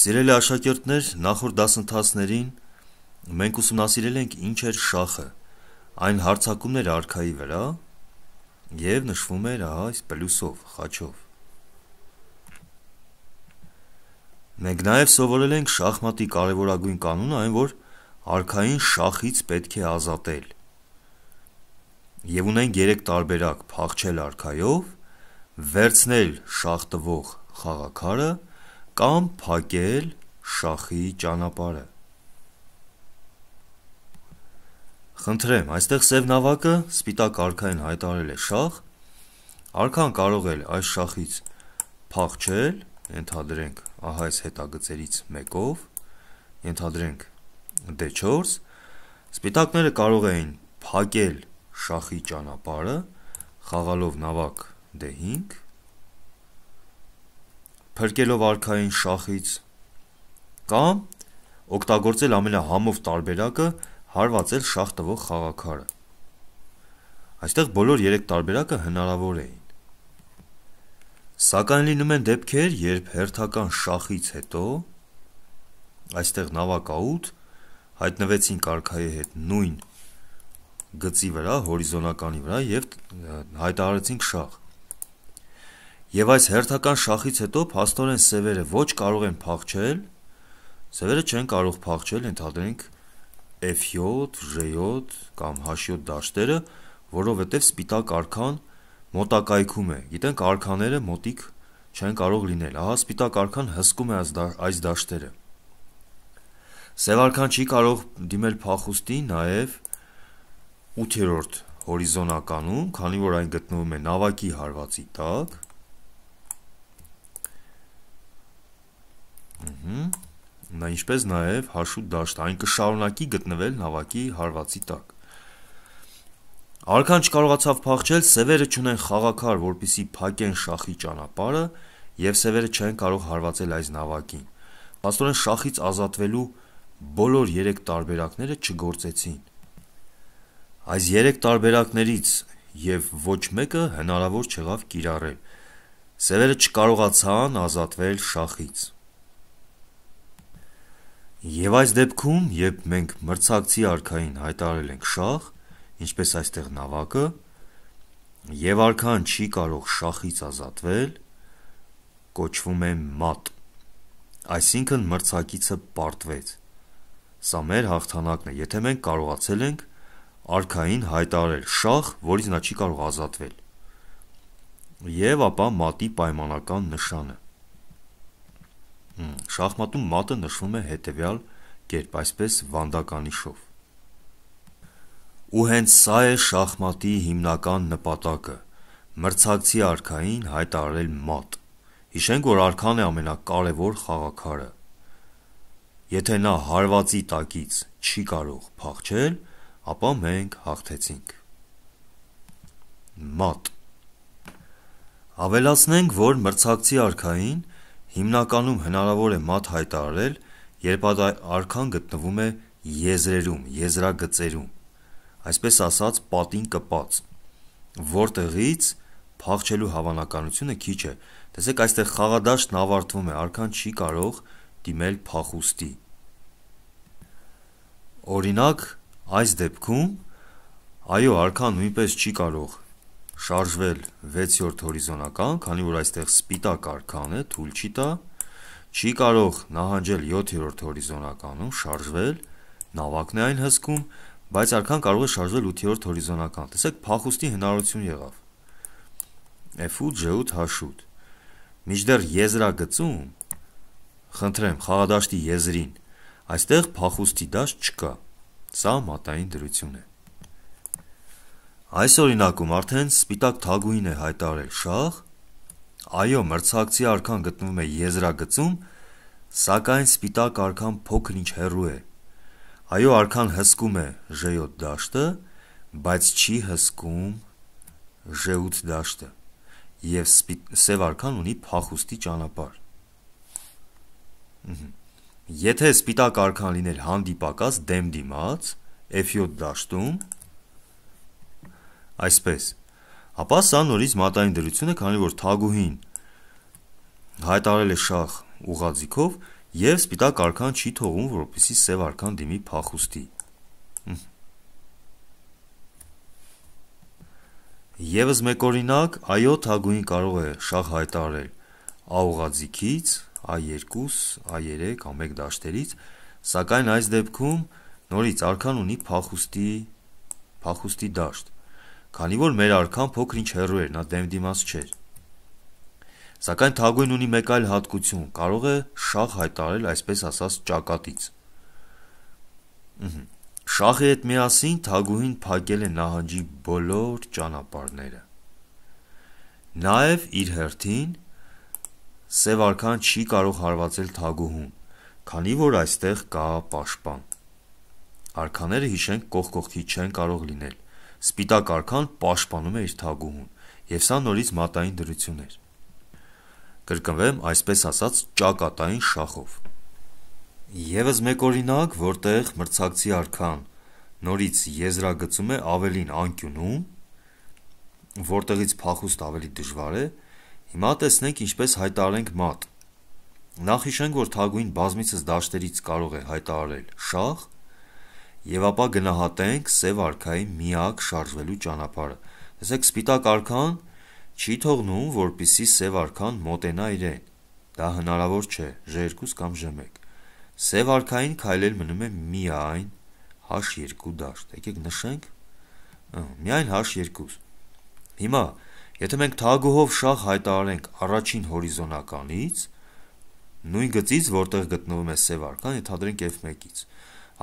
Սիրելի աշակերտներ, նախորդ դասընթացներին մենք ուսումնասիրել ենք ինչ էր շախը։ Այն հարցակումն էր արքայի վրա եւ նշվում էր ահա այս պլյուսով, խաչով։ Մենք նաեւ սովորել ենք շախմատի կարևորագույն կանոնը, այն որ արքային շախից պետք է ազատել։ Եվ ունենք 3 տարբերակ՝ փախչել արքայով, վերցնել շախ տվող խաղակարը, կամ փակել շախի ճանապարհը։ Խնդրեմ, այստեղ սև նավակը սպիտակ արքային հայտարել է շախ։ Արքան կարող է այս շախից փախչել, ենթադրենք, ահա այս հետագծերից մեկով, ենթադրենք D4, դե սպիտակները կարող էին փակել շախի ճանապարհը, խաղալով նավակ D5 դե փրկելով արքային շախից, կամ օգտագործել ամենահամով տարբերակը հարվածել շախ տվող խաղաքարը։ Այստեղ բոլոր 3 տարբերակը հնարավոր էին։ Սակայն լինում են դեպքեր, երբ հերթական շախից հետո այստեղ նավակաուտ հայտնվեցին կարքայի հետ նույն գծի վրա, հորիզոնականի վրա եւ հայտարարեցինք շախ։ Եվ այս հերթական շախից հետո փաստորեն սևերը ոչ կարող են փախչել, սևերը չեն կարող փախչել, ենթադրենք F7, G7 կամ H7 դաշտերը, որովհետև սպիտակ արքան մոտակայքում է։ Գիտենք արքաները մոտիկ չեն կարող լինել։ Ահա սպիտակ արքան հսկում է այս դաշտերը։ Սև արքան չի կարող դիմել փախուստի նաև 8-րդ հորիզոնականում, քանի որ այն գտնվում է նավակի հարվածի տակ Նա ինչպես նաև հաշու դաշտ, այն կշարունակի գտնվել նավակի հարվածի տակ։ Արքան չկարողացավ փախչել, սևերը չունեն խաղակար, որպիսի փակեն շախի ճանապարհը, եւ սևերը չեն կարող հարվածել այս նավակին։ Պաստորեն շախից ազատվելու բոլոր 3 տարբերակները չգործեցին։ Այս 3 տարբերակներից եւ ոչ մեկը հնարավոր չեղավ կիրառել։ Սևերը չկարողացան ազատվել շախից։ Եվ այս դեպքում, երբ մենք մրցակցի արքային հայտարարել ենք շախ, ինչպես այստեղ նավակը, եւ արքան չի կարող շախից ազատվել, կոչվում է մատ։ Այսինքն մրցակիցը պարտվեց։ Սա մեր հաղթանակն է, եթե մենք կարողացել ենք արքային հայտարարել շախ, որից նա չի կարող ազատվել։ Եվ ապա մատի պայմանական նշանը։ Շախմատում մատը նշվում է հետևյալ կերպ, այսպես վանդականիշով։ Ու հենց սա է շախմատի հիմնական նպատակը՝ մրցակցի արքային հայտարարել մատ։ Հիշենք, որ արքան է ամենակարևոր խաղաքարը։ Եթե նա հարվածի տակից չի կարող փախչել, ապա մենք հաղթեցինք։ Մատ Ավելացնենք, որ մրցակցի արքային Հիմնականում հնարավոր է մատ հայտարարել, երբ այդ արքան գտնվում է եզրերում, եզրագծերում, այսպես ասած, պատին կպած, որտեղից փախչելու հավանականությունը քիչ է։ Տեսեք, այստեղ խաղադաշտն ավարտվում է, արքան չի կարող դիմել փախուստի։ Օրինակ, այս դեպքում այո, արքան նույնպես չի կարող շարժվել 6-րդ հորիզոնական, քանի որ այստեղ սպիտակ արքան է, թույլ չի տա, չի կարող նահանջել 7-րդ հորիզոնականում, շարժվել, նավակն է այն հսկում, բայց արքան կարող է շարժվել 8-րդ հորիզոնական։ Տեսեք, փախուստի հնարություն եղավ։ F8, G8, H8։ Միջդեռ եզրագծում խնդրեմ խաղադաշտի եզրին այստեղ փախուստի դաշտ չկա։ Սա մատային դրություն է։ Այս օրինակում արդեն սպիտակ թագուին է հայտարել շախ, այո մրցակցի արքան գտնվում է եզրագծում, սակայն սպիտակ արքան փոքր ինչ հեռու է։ Այո արքան հսկում է J7 դաշտը, բայց չի հսկում J8 դաշտը։ Եվ սև արքան ունի փախուստի ճանապարհ։ Եթե սպիտակ արքան լիներ հանդիպակաց դեմ դիմաց F7 դաշտում, այսպես։ Ապա սա նորից մատային դրություն է, քանի որ թագուհին հայտարել է շախ ուղաձիքով եւ սպիտակ արքան չի թողում, որպեսզի սև արքան դիմի փախուստի։ Եվս մեկ օրինակ, այո, թագուհին կարող է շախ հայտարել Ա ուղաձիքից, A2, A3, A1 դաշտերից, սակայն այս դեպքում նորից արքան ունի փախուստի փախուստի դաշտ Քանի որ մեր արքան փոքր ինչ հեռու էր, նա դեմ դիմաց չէր։ Սակայն Թագոյն ունի մեկ այլ հատկություն՝ կարող է շախ հայտարել, այսպես ասած, ճակատից։ Շախի հետ միասին Թագուհին փակել է նահանջի բոլոր ճանապարհները։ Նաև իր հերթին Սև արքան չի կարող հարվածել Թագուհուն, քանի որ այստեղ կա պաշտպան։ Արքաները հիշենք կողքողքի չեն կարող լինել։ Սպիտակ արքան պաշտպանում է իր թագուհուն, եւ սա նորից մատային դրություն էր։ Կրկնվեմ, այսպես ասած, ճակատային շախով։ Եվս մեկ օրինակ, որտեղ մրցակցի արքան նորից եզրագծում է ավելին անկյունում, որտեղից փախուստ ավելի դժվար է։ Հիմա տեսնենք ինչպես հայտարարենք մատ։ Նախ հիշենք, որ թագուին բազմիցս դաշտերից կարող է հայտարարել շախ, եւ ապա գնահատենք Սև արքայի միակ շարժվելու ճանապարհը։ Տեսեք, Սպիտակ արքան չի թողնում, որպիսի Սև արքան մոտենա իրեն։ Դա հնարավոր չէ Ž2 կամ Ž1։ Սև արքային քայլել մնում է միայն H2 դաշտ։ Եկեք նշենք։ Միայն H2։ Հիմա, եթե մենք թագուհով շախ հայտարարենք առաջին հորիզոնականից, նույն գծից, որտեղ գտնվում է Սև արքան, ենթադրենք F1-ից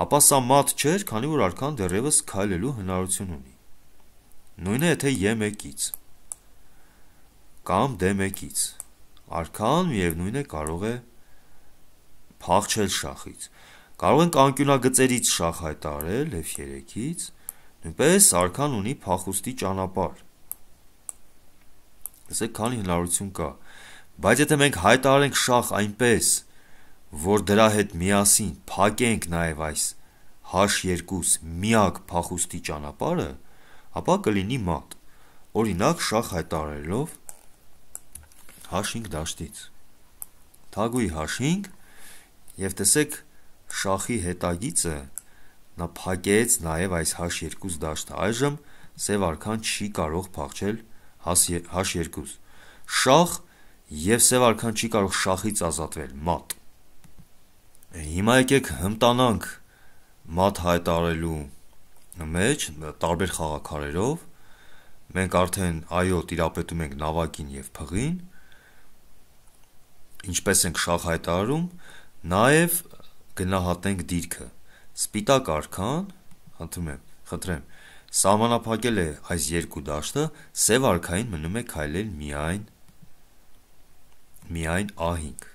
ապա սա մատ չէր, քանի որ արքան դեռևս քայլելու հնարություն ունի։ Նույնը եթե Ե1-ից կամ D1-ից։ Արքան միևնույն է կարող է փախչել շախից։ Կարող ենք անկյունագծերից շախ հայտարել F3-ից, նույնպես արքան ունի փախուստի ճանապարհ։ Լսեք, քանի հնարություն կա։ Բայց եթե մենք հայտարարենք շախ այնպես, որ դրա հետ միասին փակենք նաև այս H2 միակ փախուստի ճանապարհը, ապա կլինի մատ։ Օրինակ շախ հայտարարելով H5 դաշտից։ Թագուի H5 եւ տեսեք շախի հետագիծը նա փակեց նաև այս H2 դաշտը։ Այժմ սև արքան չի կարող փախչել H2։ Շախ եւ սև արքան չի կարող շախից ազատվել։ Մատ։ Հիմա եկեք հմտանանք մատ հայտարելու մեջ տարբեր խաղակարերով։ Մենք արդեն այո տիրապետում ենք նավակին եւ փղին։ Ինչպես ենք շախ հայտարարում, նաեւ գնահատենք դիրքը։ Սպիտակ արքան, հնդում եմ, խնդրեմ, սահմանափակել է այս երկու դաշտը, սև արքային մնում է քայլել միայն միայն A5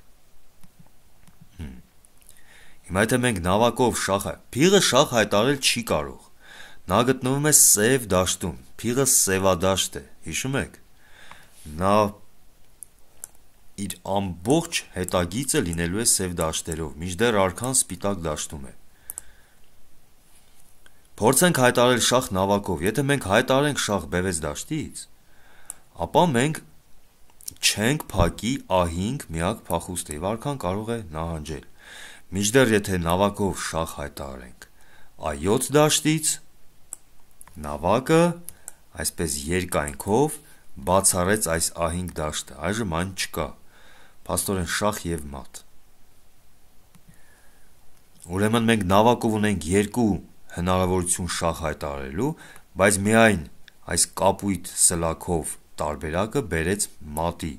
Հիմա եթե մենք նավակով շախը, փիղը շախ հայտարել չի կարող։ Նա գտնվում է Սև դաշտում։ Փիղը Սևադաշտ է, հիշում եք։ Նա իր ամբողջ հետագիծը լինելու է Սև դաշտերով, միջդեռ արքան Սպիտակ դաշտում է։ Փորձենք հայտարել շախ նավակով։ Եթե մենք հայտարենք շախ Բևեզ դաշտից, ապա մենք չենք փակի ահինգ միակ փախուստը, եւ արքան կարող է նահանջել։ Միջդեռ եթե նավակով շախ հայտարարենք այոց դաշտից նավակը այսպես երկայնքով բացառեց այս ահինգ դաշտը, այժմ այն չկա։ Փաստորեն շախ եւ մատ։ Ուրեմն մենք նավակով ունենք երկու հնարավորություն շախ հայտարելու, բայց միայն այս կապույտ սլակով տարբերակը բերեց մատի,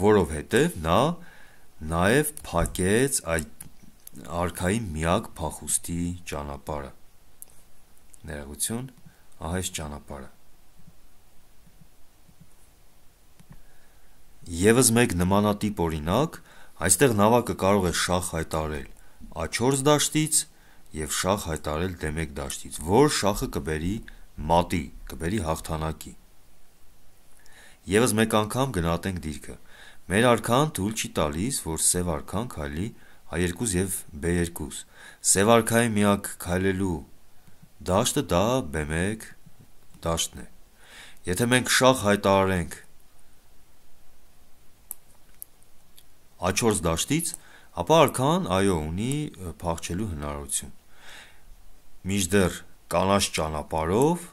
որովհետև նա նաև փակեց այդ արքայի միակ փախուստի ճանապարհը ներողություն ահայս ճանապարհը Եվս մեկ նմանատիպ օրինակ, այստեղ նավակը կարող է շախ հայտարել A4 դաշտից եւ շախ հայտարել D1 դաշտից, որ շախը կբերի մատի, կբերի հաղթանակի։ Եվս մեկ անգամ գնահատենք դիրքը։ Մեր արքան թույլ չի տալիս, որ սև արքան քայլի 1 A2 եւ B2։ Սև արքայի միակ քայլելու դաշտը դա B1 դաշտն է։ Եթե մենք շախ հայտարարենք A4 դաշտից, ապա արքան այո ունի փախչելու հնարավորություն։ Միջդեռ կանաչ ճանապարով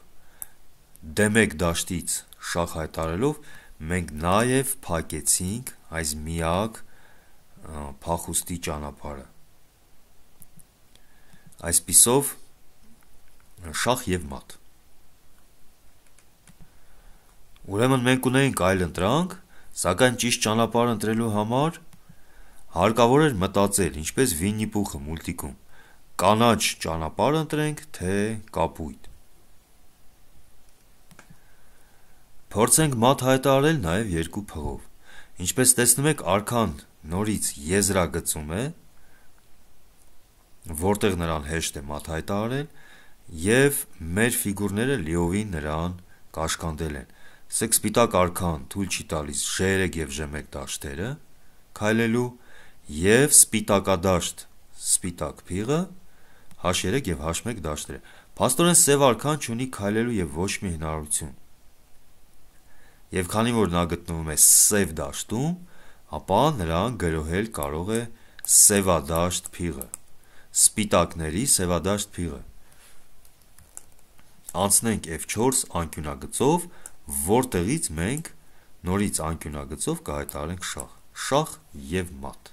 D1 դաշտից շախ հայտարելով մենք նաև փակեցինք այս միակ փախուստի ճանապարհը։ Այսպիսով շախ եւ մատ։ Ուրեմն մենք ունենք այլ ընտրանք, սակայն ճիշտ ճանապարհ ընտրելու համար հարկավոր էր մտածել, ինչպես Վիննի Պուխը մուլտիկում։ Կանաչ ճանապարհ ընտրենք, թե կապույտ։ Փորձենք մատ հայտարարել նաև երկու փղով։ Ինչպես տեսնում եք, արքան նորից եզրա գծում է, որտեղ նրան հեշտ է մատ հայտարարել, եւ մեր ֆիգուրները լիովին նրան կաշկանդել են։ Սեքսպիտակ արքան թույլ չի տալիս Ž3 եւ Ž1 դաշտերը քայլելու եւ սպիտակադաշտ սպիտակ փիղը H3 եւ H1 դաշտերը։ Փաստորեն սև արքան ունի քայլելու եւ ոչ մի հնարավորություն։ Եվ քանի որ նա գտնվում է սև դաշտում, ապա նրան գրոհել կարող է սևադաշտ փիղը, սպիտակների սևադաշտ փիղը։ Անցնենք F4 անկյունագծով, որտեղից մենք նորից անկյունագծով կհայտարարենք շախ, շախ եւ մատ։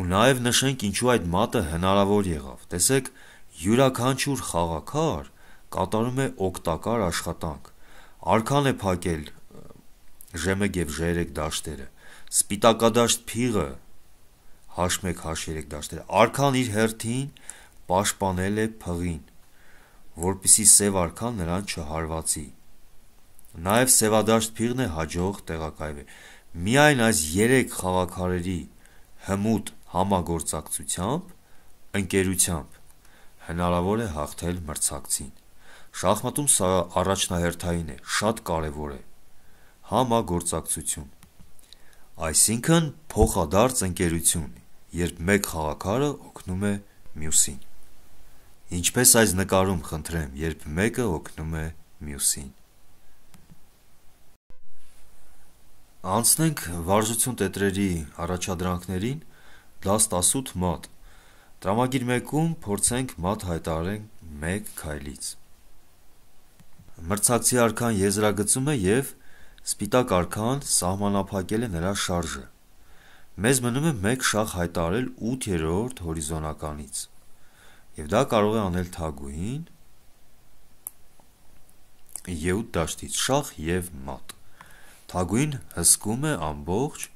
Ու նաև նշենք ինչու այդ մատը հնարավոր եղավ։ Տեսեք, յուրաքանչյուր խաղակար կատարում է օգտակար աշխատանք։ Արքան է փակել ժեմը եւ ժերեք դաշտերը։ Սպիտակադաշտ փիղը հաշմեք հաշերեք դաշտերը։ Արքան իր հերթին պաշտպանել է փղին, որպիսի սև արքան նրան չհարվածի։ Նաև սևադաշտ փիղն է հաջող տեղակայվել։ Միայն այս 3 խաղակարերի հմուտ համագործակցությամբ, ընկերությամբ հնարավոր է հաղթել մրցակցին։ Շախմատում սա առաջնահերթային է, շատ կարևոր է։ Համագործակցություն։ Այսինքն փոխադարձ ընկերություն, երբ մեկ խաղակարը օգնում է մյուսին։ Ինչպես այս նկարում խնդրեմ, երբ մեկը օգնում է մյուսին։ Անցնենք վարժություն տետրերի առաջադրանքներին, դաս 18 մատ։ Տրամագիր 1-ում փորձենք մատ հայտարարենք 1 քայլից։ Մրցակցի արքան եզրագծում է եւ սպիտակ արքան սահմանափակել է նրա շարժը։ Մեզ մնում է մեկ շախ հայտարել 8-րդ հորիզոնականից։ Եվ դա կարող է անել թագուհին Եուտ դաշտից շախ եւ մատ։ Թագուին հսկում է ամբողջ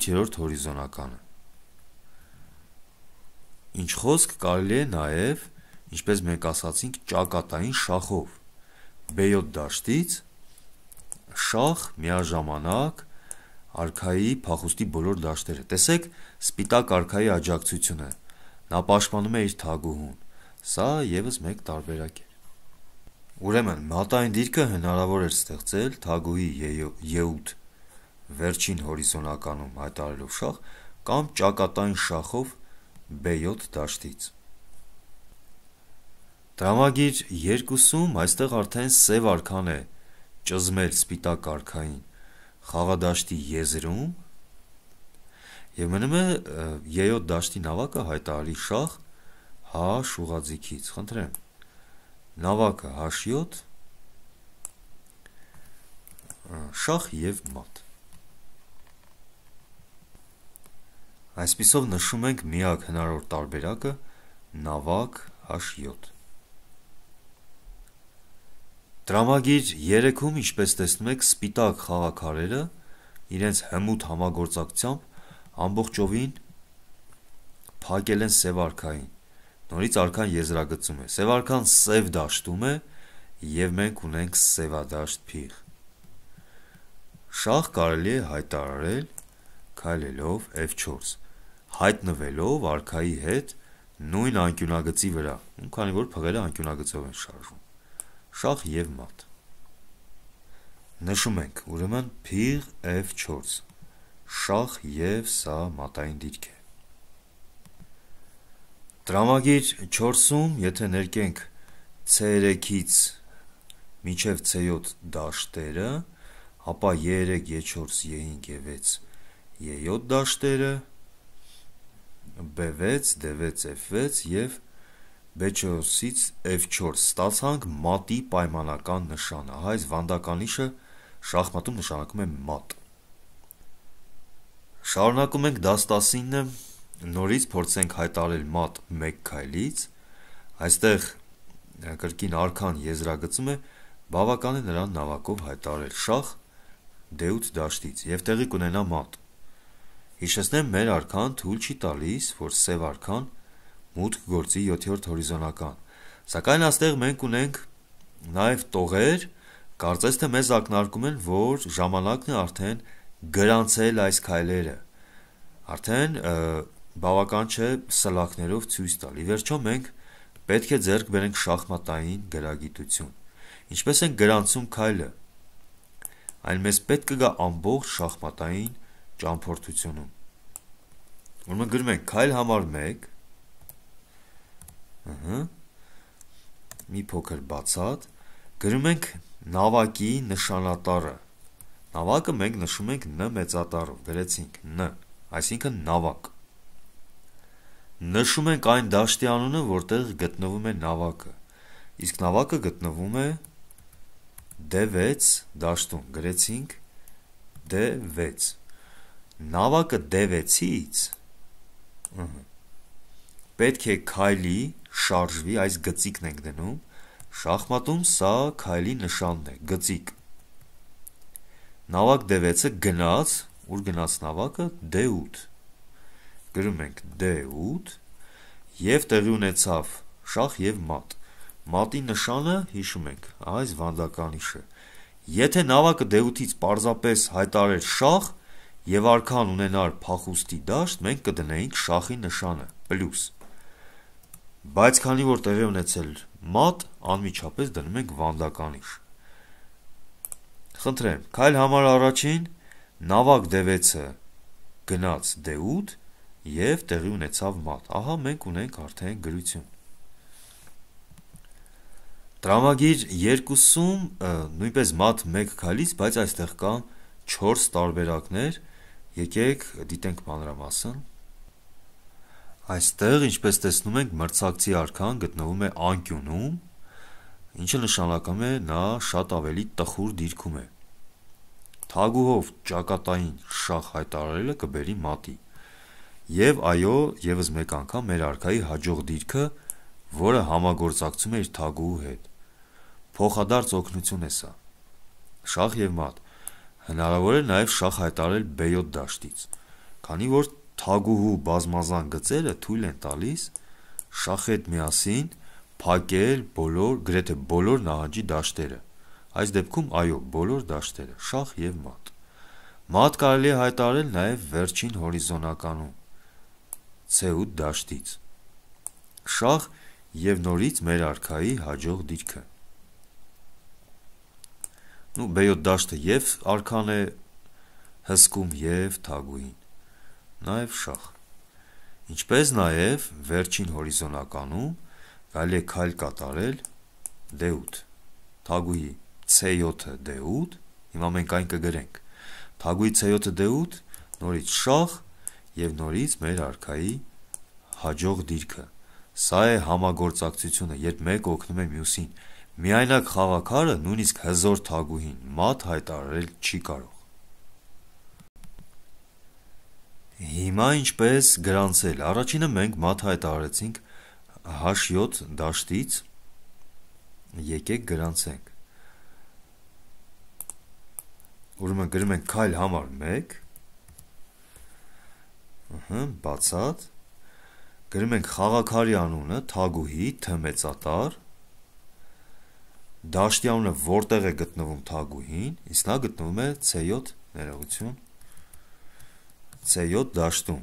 8-րդ հորիզոնականը։ Ինչ խոսք կարելի է նաև, ինչպես մենք ասացինք, ճակատային շախով։ Բեյոտ դաշտից շախ միաժամանակ արքայի փախուստի բոլոր դաշտերը։ Տեսեք, սպիտակ արքայի աջակցությունը։ Նա պաշտպանում է իր թագուհուն։ Սա եւս մեկ տարբերակ է։ Ուրեմն, մատային դիրքը հնարավոր էր ստեղծել թագուհի Եուդ վերջին հորիզոնականում հայտարարելով շախ կամ ճակատային շախով B7 դաշտից։ Դրամագիր 2-ում այստեղ արդեն սև արքան է, ճզմել սպիտակ արքային, խաղադաշտի եզրում եւ մնում է Ե7 դաշտի նավակը հայտարարի շախ հա շուղաձիկից, խնդրեմ։ Նավակը H7 շախ եւ մատ։ Այսպիսով նշում ենք միակ հնարավոր տարբերակը նավակ H7 Տրամագիր 3-ում, ինչպես տեսնում եք, սպիտակ խաղաքարերը իրենց հմուտ համագործակցությամբ ամբողջովին փակել են սև արքային։ Նորից արքան եզրագծում է։ Սև արքան սև դաշտում է եւ մենք ունենք սևադաշտ փիղ։ Շախ կարելի է հայտարարել քայլելով F4, հայտնվելով արքայի հետ նույն անկյունագծի վրա, քանի որ փղերը անկյունագծով են շարժվում շախ եւ մատ։ Նշում ենք, ուրեմն փիղ F4 շախ եւ սա մատային դիրք է։ Տրամագիր 4-ում, եթե ներկենք C3-ից մինչև C7 դաշտերը, ապա E3, E4, E5, E6, E7 դաշտերը, B6, D6, F6 եւ B4-ից F4 ստացանք մատի պայմանական նշանը։ Ահա այս վանդականիշը շախմատում նշանակում է մատ։ Շարունակում ենք դաս 19-ը, նորից փորձենք հայտարել մատ 1 քայլից։ Այստեղ կրկին արքան եզրագծում է բավական է նրան նավակով հայտարել շախ D8 դաշտից եւ տեղի կունենա մատ։ Հիշեցնեմ, մեր արքան թույլ չի տալիս, որ սև արքան մուտք գործի 7-րդ հորիզոնական։ Սակայն աստեղ մենք ունենք նաև տողեր, կարծես թե մեզ ակնարկում են, որ ժամանակն է արդեն գրանցել այս քայլերը։ Արդեն բավական չէ սլակներով ցույց տալ։ Ի վերջո մենք պետք է ձեռք բերենք շախմատային գրագիտություն։ Ինչպես են գրանցում քայլը։ Այն մեզ պետք կգա ամբողջ շախմատային ճամփորդությունում։ Ուրեմն գրում ենք քայլ համար 1 Ահա։ Մի փոքր բացատ գրում ենք նավակի նշանատարը։ Նավակը մենք նշում ենք Ն մեծատառով, գրեցինք Ն, այսինքն նավակ։ Նշում ենք այն դաշտի անունը, որտեղ գտնվում է նավակը։ Իսկ նավակը գտնվում է D6 «Դե դաշտում, գրեցինք D6։ «Դե Նավակը D6-ից «Դե պետք է քայլի շարժվի, այս գծիկն ենք դնում։ Շախմատում սա քայլի նշանն է, գծիկ։ Նավակ D6-ը գնաց, ուր գնաց նավակը D8։ դե Գրում ենք D8 դե եւ տեղի ունեցավ շախ եւ մատ։ Մատի նշանը հիշում ենք, այս վանդականիշը։ Եթե նավակը D8-ից դե պարզապես հայտարարեր շախ եւ արքան ունենար փախուստի դաշտ, մենք կդնեինք շախի նշանը, պլյուս 1 Բայց քանի որ տեղի ունեցել մատ, անմիջապես դնում ենք վանդականիշ։ Խնդրեմ, քայլ համար առաջին նավակ դևեցը գնաց D8 եւ տեղի ունեցավ մատ։ Ահա մենք ունենք արդեն գրություն։ Տրամագիր 2-ում նույնպես մատ 1 քայլից, բայց այստեղ կա 4 տարբերակներ։ Եկեք դիտենք մանրամասն։ Այստեղ, ինչպես տեսնում ենք, մրցակցի արքան գտնվում է անկյունում, ինչը նշանակում է նա շատ ավելի տխուր դիրքում է։ Թագուհով ճակատային շախ հայտարարելը կբերի մատի։ Եվ այո, եւս մեկ անգամ մեր արքայի հաջող դիրքը, որը համագործակցում է իր թագուհու հետ։ Փոխադարձ օգնություն է սա։ Շախ եւ մատ։ Հնարավոր է նաեւ շախ հայտարարել Բեյոտ դաշտից, քանի որ թագուհու բազմազան գծերը թույլ են տալիս շախետ միասին փակել բոլոր գրեթե բոլոր նահանջի դաշտերը։ Այս դեպքում այո, բոլոր դաշտերը՝ շախ եւ մատ։ Մատ կարելի է հայտարարել նաեւ վերջին հորիզոնականում C8 դաշտից։ Շախ եւ նորից մեր արքայի հաջող դիրքը։ Ну B7 դաշտը եւ արքան է հսկում եւ թագուհին նաև շախ։ Ինչպես նաև վերջին հորիզոնականում կարելի է քայլ կատարել D8։ Թագուհի C7-ը D8, հիմա մենք այն կգրենք։ Թագուհի C7-ը D8, նորից շախ եւ նորից մեր արքայի հաջող դիրքը։ Սա է համագործակցությունը, երբ մեկը օգնում է մյուսին։ Միայնակ խաղակարը նույնիսկ հզոր թագուհին մատ հայտարարել չի կարող։ Հիմա ինչպես գրանցել, առաջինը մենք մատ հայտարարեցինք H7 դաշտից եկեք գրանցենք։ Ուրեմն գրում ենք քայլ համար 1 Ահա, բացած գրում ենք խաղակարի անունը, թագուհի, թմեծատար դաշտի անունը որտեղ է գտնվում թագուհին, իսկ նա գտնվում է C7 ներողություն 1 C7 դաշտում։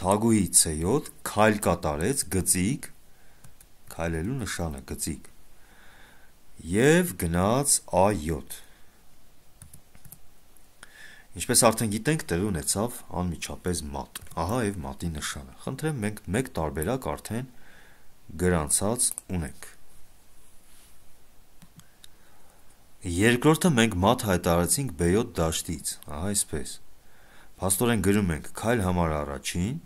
Թագուի C7 քայլ կատարեց գծիկ, քայլելու նշանը գծիկ։ Եվ գնաց A7։ Ինչպես արդեն գիտենք, տեղի ունեցավ անմիջապես մատ։ Ահա եւ մատի նշանը։ Խնդրեմ մենք մեկ տարբերակ արդեն գրանցած ունենք։ Երկրորդը մենք մատ հայտարարեցինք B7 դաշտից, ահա այսպես։ Փաստորեն գրում ենք քայլ համար առաջին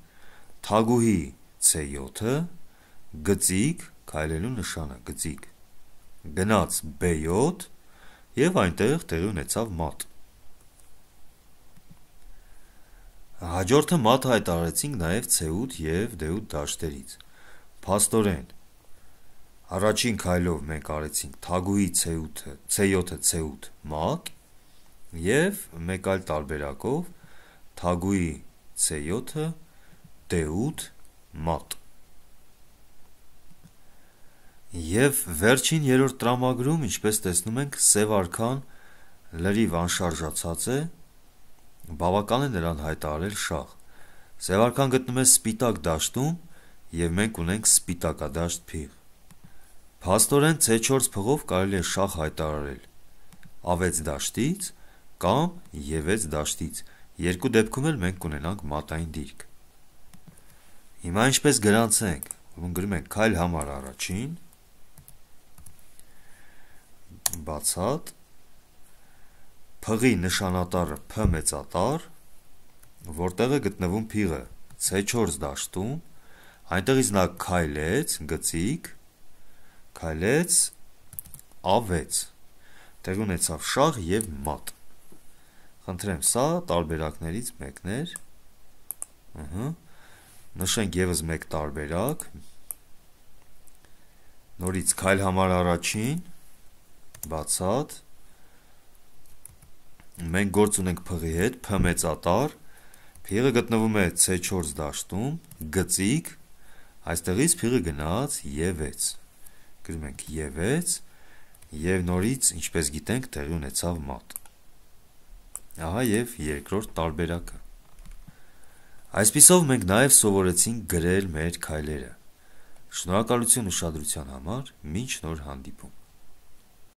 թագուհի C7-ը գծիկ քայլելու նշանը գծիկ գնաց B7 եւ այնտեղ տեղի ունեցավ մատ Հաջորդը մատ հայտարարեցինք նաև C8 եւ D8 դաշտերից։ Փաստորեն առաջին քայլով մենք արեցինք թագուհի C8-ը, C7-ը C8 մակ եւ մեկ այլ տարբերակով Թագուի C7-ը, D8 մատ։ Եվ վերջին երրորդ տրամագրում, ինչպես տեսնում ենք, Սև արքան լրիվ անշարժացած է, բավական է նրան հայտարարել շախ։ Սև արքան գտնում է սպիտակ դաշտում եւ մենք ունենք սպիտակադաշտ փիղ։ Փաստորեն C4 փղով կարելի է շախ հայտարարել ավեց դաշտից կամ եվեց դաշտից։ Երկու դեպքում էլ մենք կունենանք մատային դիրք։ Հիմա ինչպես գրանցենք, ում գրում ենք քայլ համար առաջին բացատ փղի նշանատարը P մեծատար, որտեղ է գտնվում փիղը C4 դաշտում, այնտեղից նա քայլեց, գծիկ, քայլեց A6 տեղ ունեցավ շաղ եւ մատ Խնդրեմ, սա տարբերակներից մեկն էր։ Ահա։ Նշենք եւս մեկ տարբերակ։ Նորից քայլ համար առաջին բացած մենք գործ ունենք փղի հետ, P մեծատար, փիղը գտնվում է C4 դաշտում, գծիկ, այստեղից փիղը գնաց Եվեց։ Գրում ենք Եվեց, եւ նորից, ինչպես գիտենք, տեղի ունեցավ մատ։ Ահա եւ երկրորդ տարբերակը։ Այսպիսով մենք նաեւ սովորեցինք գրել մեր քայլերը։ Շնորհակալություն ուշադրության համար, ոչ նոր հանդիպում։